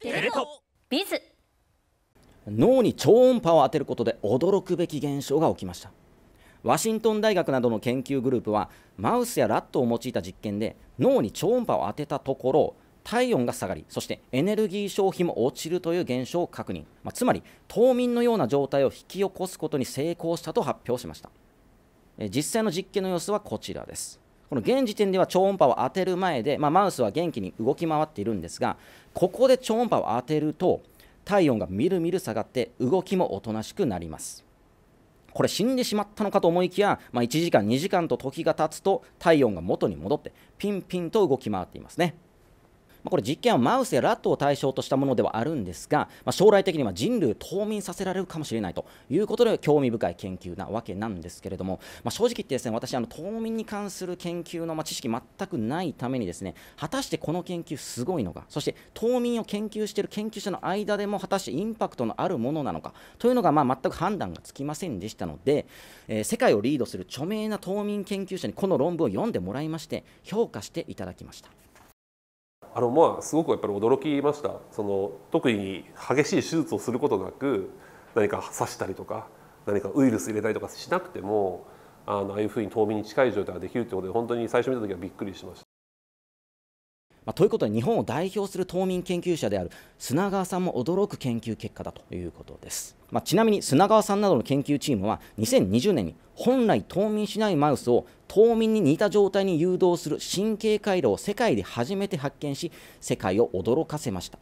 テレコビズ脳に超音波を当てることで驚くべき現象が起きましたワシントン大学などの研究グループはマウスやラットを用いた実験で脳に超音波を当てたところ体温が下がりそしてエネルギー消費も落ちるという現象を確認、まあ、つまり冬眠のような状態を引き起こすことに成功したと発表しました実際の実験の様子はこちらですこの現時点では超音波を当てる前で、まあ、マウスは元気に動き回っているんですがここで超音波を当てると体温がみるみる下がって動きもおとなしくなりますこれ死んでしまったのかと思いきや、まあ、1時間2時間と時が経つと体温が元に戻ってピンピンと動き回っていますねこれ実験はマウスやラットを対象としたものではあるんですが、まあ、将来的には人類を冬眠させられるかもしれないということで興味深い研究なわけなんですけれども、まあ、正直言ってですね私あの冬眠に関する研究のま知識全くないためにですね果たしてこの研究すごいのかそして冬眠を研究している研究者の間でも果たしてインパクトのあるものなのかというのがま全く判断がつきませんでしたので、えー、世界をリードする著名な冬眠研究者にこの論文を読んでもらいまして評価していただきました。あのまあすごくやっぱり驚きましたその特に激しい手術をすることなく何か刺したりとか何かウイルス入れたりとかしなくてもあのああいうふうに冬眠に近い状態ができるってことで本当に最初見た時はびっくりしました。まあ、ということで日本を代表する島民研究者である砂川さんも驚く研究結果だということです、まあ、ちなみに砂川さんなどの研究チームは2020年に本来冬眠しないマウスを冬眠に似た状態に誘導する神経回路を世界で初めて発見し世界を驚かせました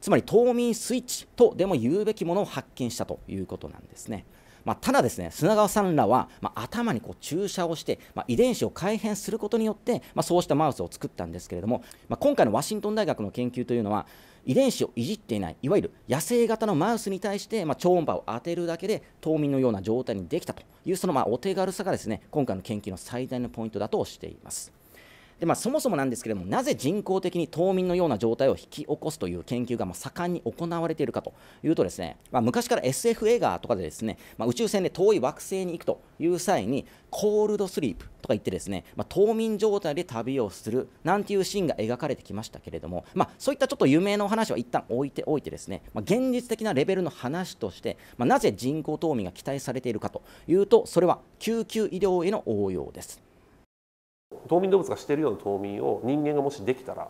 つまり冬眠スイッチとでも言うべきものを発見したということなんですね。まあ、ただですね砂川さんらは、まあ、頭にこう注射をして、まあ、遺伝子を改変することによって、まそうしたマウスを作ったんですけれども、ま今回のワシントン大学の研究というのは遺伝子をいじっていないいわゆる野生型のマウスに対して、ま超音波を当てるだけで冬眠のような状態にできたというそのまお手軽さがですね今回の研究の最大のポイントだとしています。でまあ、そもそもなんですけれども、なぜ人工的に冬眠のような状態を引き起こすという研究がま盛んに行われているかというと、ですね、まあ、昔から SF 映画とかでですね、まあ、宇宙船で遠い惑星に行くという際に、コールドスリープとか言って、ですね、ま冬眠状態で旅をするなんていうシーンが描かれてきましたけれども、まそういったちょっと有名なお話は一旦置いておいて、ですね、ま現実的なレベルの話として、まなぜ人工冬眠が期待されているかというと、それは救急医療への応用です。冬眠動物がしてるような冬眠を人間がもしできたら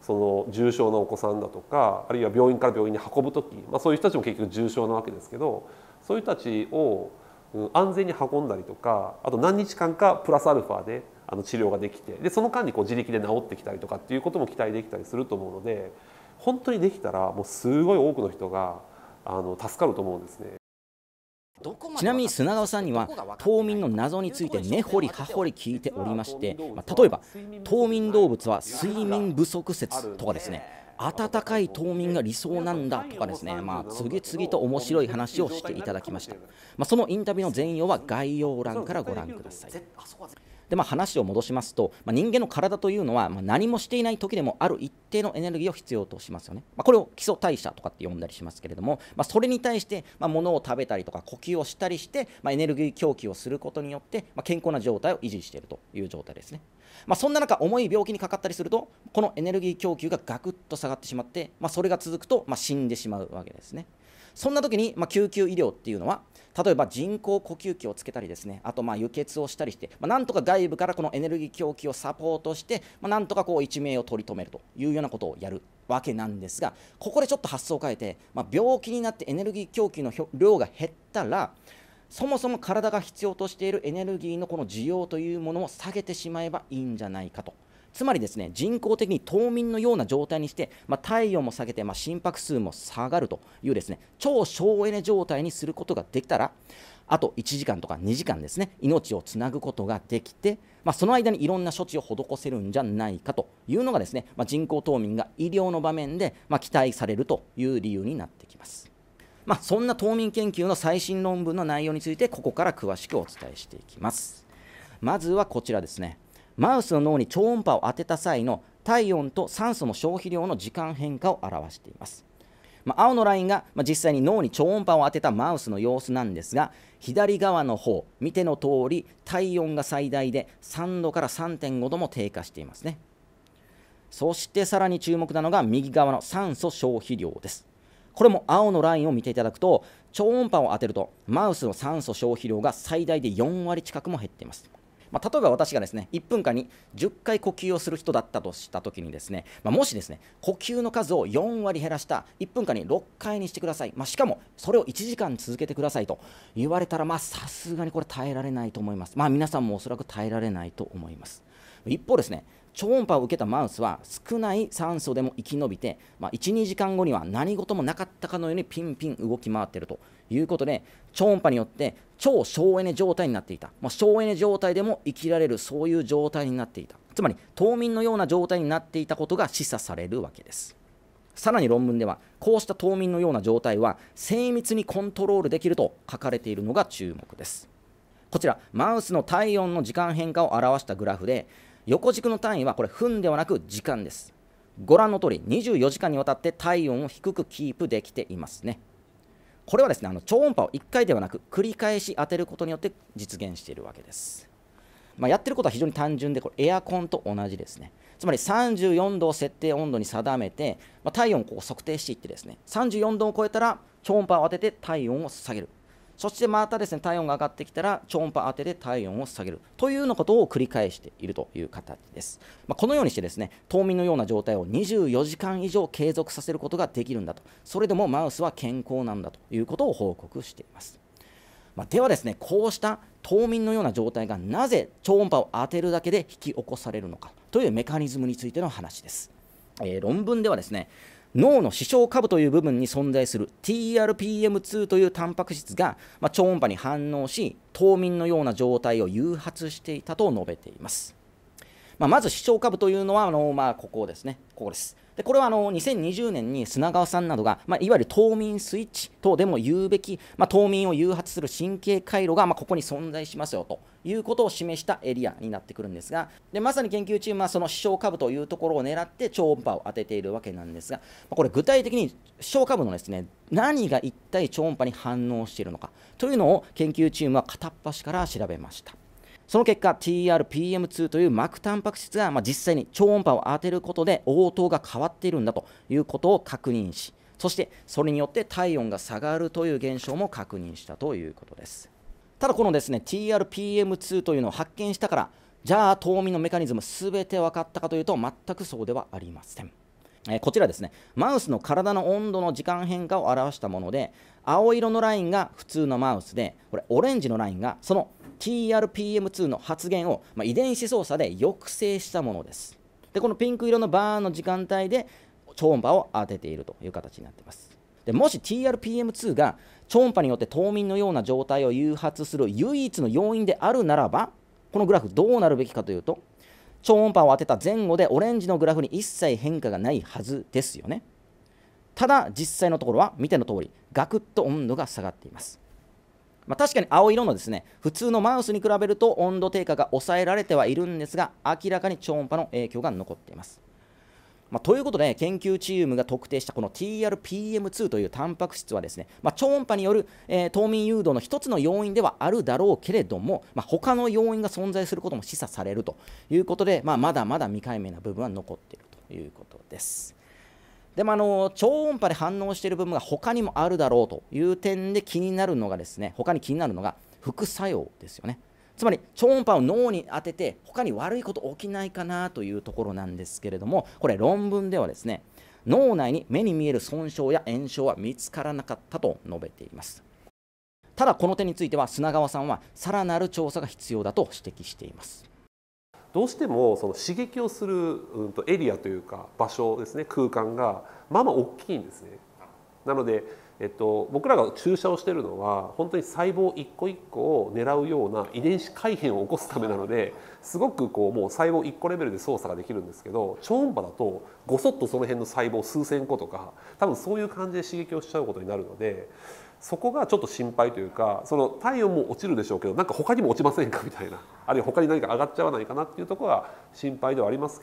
その重症なお子さんだとかあるいは病院から病院に運ぶ時、まあ、そういう人たちも結局重症なわけですけどそういう人たちを安全に運んだりとかあと何日間かプラスアルファであの治療ができてでその間にこう自力で治ってきたりとかっていうことも期待できたりすると思うので本当にできたらもうすごい多くの人があの助かると思うんですね。ちなみに砂川さんには冬眠の謎について根掘り葉掘り聞いておりまして、まあ、例えば冬眠動物は睡眠不足説とかですね暖かい冬眠が理想なんだとかですね、まあ、次々と面白い話をしていただきました、まあ、そのインタビューの全容は概要欄からご覧ください。で、まあ、話を戻しますと、まあ、人間の体というのは、まあ、何もしていない時でもある一定のエネルギーを必要としますよね、まこれを基礎代謝とかって呼んだりしますけれども、まそれに対して、ま物を食べたりとか呼吸をしたりして、まエネルギー供給をすることによって、ま健康な状態を維持しているという状態ですね、まそんな中重い病気にかかったりするとこのエネルギー供給がガクッと下がってしまって、まそれが続くと、ま死んでしまうわけですねそんな時に、まあ、救急医療っていうのは例えば人工呼吸器をつけたりですねあとまあ輸血をしたりして、まあ、なんとか外部からこのエネルギー供給をサポートして、まあ、なんとかこう一命を取り留めるというようなことをやるわけなんですがここでちょっと発想を変えて、まあ、病気になってエネルギー供給の量が減ったらそもそも体が必要としているエネルギーのこの需要というものを下げてしまえばいいんじゃないかとつまりですね人工的に冬眠のような状態にして、まあ、体温も下げて、まあ、心拍数も下がるというですね超省エネ状態にすることができたらあと1時間とか2時間ですね命をつなぐことができて、まあ、その間にいろんな処置を施せるんじゃないかというのがですね、ま人工冬眠が医療の場面で、ま期待されるという理由になってきます。まあ、そんな冬眠研究の最新論文の内容についてここから詳しくお伝えしていきますまずはこちらですねマウスの脳に超音波を当てた際の体温と酸素の消費量の時間変化を表しています。まあ、青のラインが、まあ、実際に脳に超音波を当てたマウスの様子なんですが左側の方見ての通り体温が最大で3度から3.5度も低下していますねそしてさらに注目なのが右側の酸素消費量ですこれも青のラインを見ていただくと超音波を当てるとマウスの酸素消費量が最大で4割近くも減っていますまあ、例えば私がですね1分間に10回呼吸をする人だったとしたときにですね、まあ、もしですね呼吸の数を4割減らした1分間に6回にしてください、まあ、しかもそれを1時間続けてくださいと言われたらさすがにこれ耐えられないと思います、まあ、皆さんもおそらく耐えられないと思います一方ですね超音波を受けたマウスは少ない酸素でも生き延びて、まあ、12時間後には何事もなかったかのようにピンピン動き回っているということで超音波によって超省エネ状態になっていた、まあ、省エネ状態でも生きられるそういう状態になっていたつまり冬眠のような状態になっていたことが示唆されるわけですさらに論文ではこうした冬眠のような状態は精密にコントロールできると書かれているのが注目ですこちらマウスの体温の時間変化を表したグラフで横軸の単位はこれ分ではなく時間ですご覧の通り24時間にわたって体温を低くキープできていますねこれはですねあの超音波を1回ではなく繰り返し当てることによって実現しているわけです、まあ、やってることは非常に単純でこれエアコンと同じですねつまり34度を設定温度に定めて、まあ、体温をこう測定していってですね34度を超えたら超音波を当てて体温を下げるそしてまたですね体温が上がってきたら超音波当てで体温を下げるというようなことを繰り返しているという形です、まあ、このようにしてですね冬眠のような状態を24時間以上継続させることができるんだとそれでもマウスは健康なんだということを報告していますまあ、ではですねこうした冬眠のような状態がなぜ超音波を当てるだけで引き起こされるのかというメカニズムについての話です、えー、論文ではですね脳の視床下部という部分に存在する TRPM2 というタンパク質が、まあ、超音波に反応し冬眠のような状態を誘発していたと述べています、まあ、まず視床下部というのはあの、まあ、ここですねここですでこれはあの2020年に砂川さんなどが、まあ、いわゆる冬眠スイッチとでも言うべき、まあ、冬眠を誘発する神経回路が、まあ、ここに存在しますよということを示したエリアになってくるんですがでまさに研究チームはその視床下部というところを狙って超音波を当てているわけなんですが、まあ、これ具体的に視床下部のですね何が一体超音波に反応しているのかというのを研究チームは片っ端から調べました。その結果 TRPM2 という膜タンパク質が、まあ、実際に超音波を当てることで応答が変わっているんだということを確認しそしてそれによって体温が下がるという現象も確認したということですただこのですね TRPM2 というのを発見したからじゃあ冬眠のメカニズム全て分かったかというと全くそうではありませんえー、こちらですねマウスの体の温度の時間変化を表したもので青色のラインが普通のマウスでこれオレンジのラインがその TRPM2 の発現を、まあ、遺伝子操作で抑制したものです。で、このピンク色のバーンの時間帯で超音波を当てているという形になっています。でもし TRPM2 が超音波によって冬眠のような状態を誘発する唯一の要因であるならばこのグラフどうなるべきかというと超音波を当てた前後でオレンジのグラフに一切変化がないはずですよねただ実際のところは見ての通りガクッと温度が下がっていますまあ、確かに青色のですね普通のマウスに比べると温度低下が抑えられてはいるんですが明らかに超音波の影響が残っています。まあ、ということで研究チームが特定したこの TRPM2 というタンパク質はですね、まあ、超音波による、えー、冬眠誘導の1つの要因ではあるだろうけれども、まあ、他の要因が存在することも示唆されるということで、ままだまだ未解明な部分は残っているということです。でもあの超音波で反応している部分が他にもあるだろうという点で気になるのがですね他に気になるのが副作用ですよねつまり超音波を脳に当てて他に悪いこと起きないかなというところなんですけれどもこれ論文ではですね脳内に目に見える損傷や炎症は見つからなかったと述べていますただこの点については砂川さんはさらなる調査が必要だと指摘していますどうしてもその刺激をする、うん、とエリアというか場所ですね空間がまあまあ大きいんですね。なので、えっと、僕らが注射をしてるのは本当に細胞一個一個を狙うような遺伝子改変を起こすためなのですごくこうもう細胞1個レベルで操作ができるんですけど超音波だとごそっとその辺の細胞数千個とか多分そういう感じで刺激をしちゃうことになるのでそこがちょっと心配というかその体温も落ちるでしょうけどなんか他にも落ちませんかみたいな あるいは他に何か上がっちゃわないかなっていうところが心配ではあります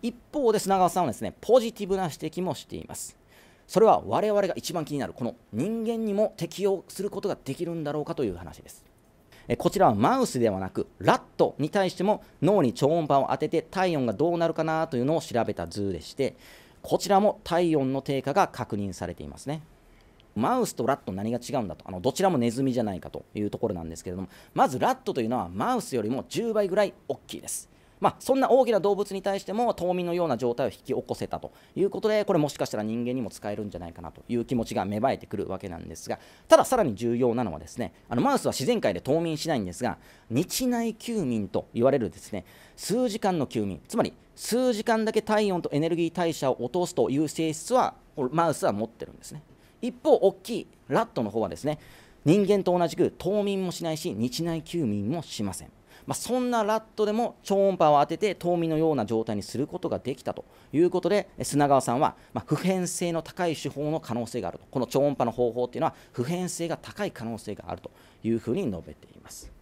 一方で砂川さんはですねポジティブな指摘もしていますそれは我々が一番気になるこの人間にも適用することができるんだろうかという話ですこちらはマウスではなくラットに対しても脳に超音波を当てて体温がどうなるかなというのを調べた図でしてこちらも体温の低下が確認されていますねマウスとラット何が違うんだとあのどちらもネズミじゃないかというところなんですけれどもまずラットというのはマウスよりも10倍ぐらい大きいです。まあ、そんな大きな動物に対しても冬眠のような状態を引き起こせたということでこれもしかしたら人間にも使えるんじゃないかなという気持ちが芽生えてくるわけなんですがたださらに重要なのはですねあのマウスは自然界で冬眠しないんですが日内休眠と言われるですね数時間の休眠つまり数時間だけ体温とエネルギー代謝を落とすという性質はマウスは持ってるんですね。一方、大きいラットの方はですね、人間と同じく冬眠もしないし、日内休眠もしません。まあ、そんなラットでも超音波を当てて冬眠のような状態にすることができたということで砂川さんは、ま普遍性の高い手法の可能性があるとこの超音波の方法っていうのは普遍性が高い可能性があるというふうに述べています。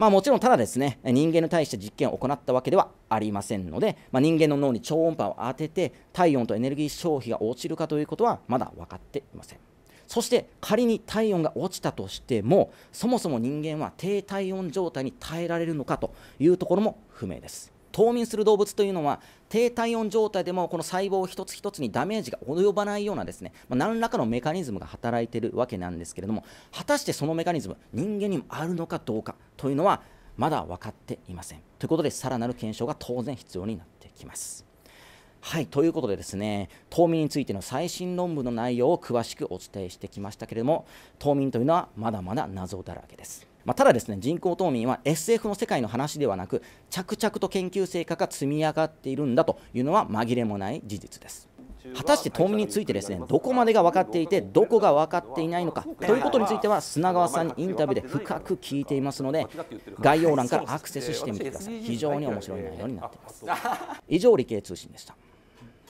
まあ、もちろんただですね人間に対して実験を行ったわけではありませんので、まあ、人間の脳に超音波を当てて体温とエネルギー消費が落ちるかということはまだ分かっていませんそして仮に体温が落ちたとしてもそもそも人間は低体温状態に耐えられるのかというところも不明です冬眠する動物というのは低体温状態でもこの細胞一つ一つにダメージが及ばないようなですね、まあ、何らかのメカニズムが働いているわけなんですけれども果たしてそのメカニズム人間にもあるのかどうかというのはまだ分かっていませんということでさらなる検証が当然必要になってきますはいということでですね冬眠についての最新論文の内容を詳しくお伝えしてきましたけれども冬眠というのはまだまだ謎だらけですまあ、ただですね人工冬眠は SF の世界の話ではなく着々と研究成果が積み上がっているんだというのは紛れもない事実です果たして冬眠についてですねどこまでが分かっていてどこが分かっていないのかということについては砂川さんにインタビューで深く聞いていますので概要欄からアクセスしてみてください非常に面白い内容になっています以上理系通信でした